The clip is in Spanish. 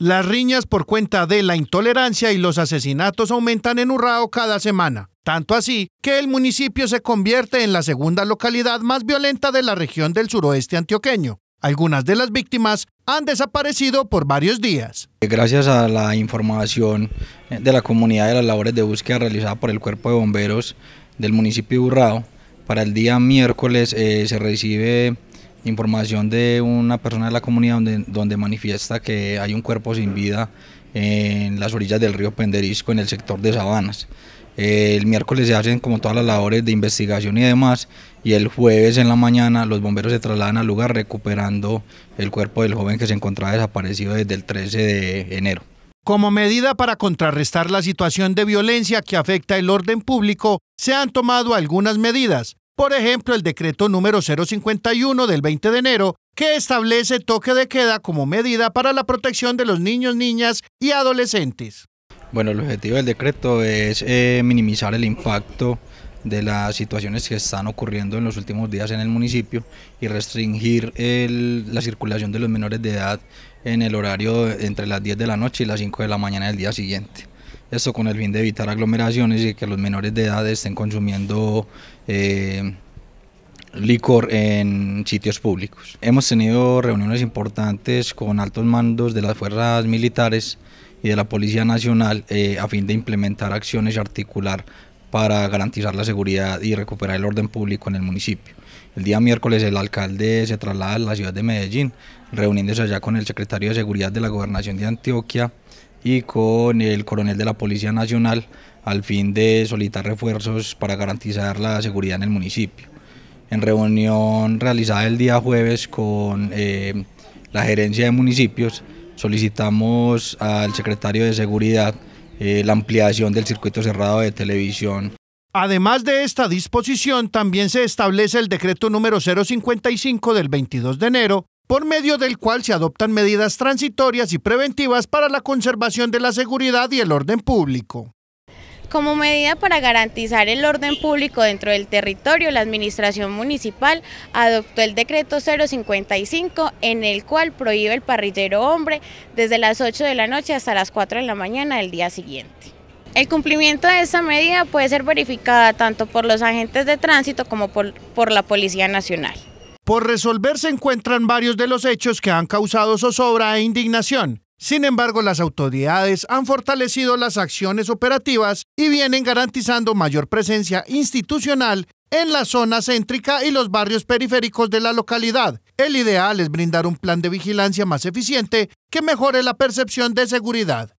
Las riñas por cuenta de la intolerancia y los asesinatos aumentan en Urrao cada semana, tanto así que el municipio se convierte en la segunda localidad más violenta de la región del suroeste antioqueño. Algunas de las víctimas han desaparecido por varios días. Gracias a la información de la comunidad de las labores de búsqueda realizada por el Cuerpo de Bomberos del municipio de Urrao, para el día miércoles eh, se recibe información de una persona de la comunidad donde, donde manifiesta que hay un cuerpo sin vida en las orillas del río Penderisco, en el sector de Sabanas. El miércoles se hacen como todas las labores de investigación y demás, y el jueves en la mañana los bomberos se trasladan al lugar recuperando el cuerpo del joven que se encontraba desaparecido desde el 13 de enero. Como medida para contrarrestar la situación de violencia que afecta el orden público, se han tomado algunas medidas, por ejemplo, el decreto número 051 del 20 de enero, que establece toque de queda como medida para la protección de los niños, niñas y adolescentes. Bueno, el objetivo del decreto es eh, minimizar el impacto de las situaciones que están ocurriendo en los últimos días en el municipio y restringir la circulación de los menores de edad en el horario entre las 10 de la noche y las 5 de la mañana del día siguiente. Esto con el fin de evitar aglomeraciones y que los menores de edad estén consumiendo eh, licor en sitios públicos. Hemos tenido reuniones importantes con altos mandos de las fuerzas militares y de la Policía Nacional eh, a fin de implementar acciones y articular para garantizar la seguridad y recuperar el orden público en el municipio. El día miércoles el alcalde se traslada a la ciudad de Medellín, reuniéndose allá con el secretario de Seguridad de la Gobernación de Antioquia, y con el coronel de la Policía Nacional al fin de solicitar refuerzos para garantizar la seguridad en el municipio. En reunión realizada el día jueves con eh, la gerencia de municipios, solicitamos al secretario de Seguridad eh, la ampliación del circuito cerrado de televisión Además de esta disposición, también se establece el decreto número 055 del 22 de enero por medio del cual se adoptan medidas transitorias y preventivas para la conservación de la seguridad y el orden público. Como medida para garantizar el orden público dentro del territorio, la Administración Municipal adoptó el decreto 055 en el cual prohíbe el parrillero hombre desde las 8 de la noche hasta las 4 de la mañana del día siguiente. El cumplimiento de esta medida puede ser verificada tanto por los agentes de tránsito como por, por la Policía Nacional. Por resolver se encuentran varios de los hechos que han causado zozobra e indignación. Sin embargo, las autoridades han fortalecido las acciones operativas y vienen garantizando mayor presencia institucional en la zona céntrica y los barrios periféricos de la localidad. El ideal es brindar un plan de vigilancia más eficiente que mejore la percepción de seguridad.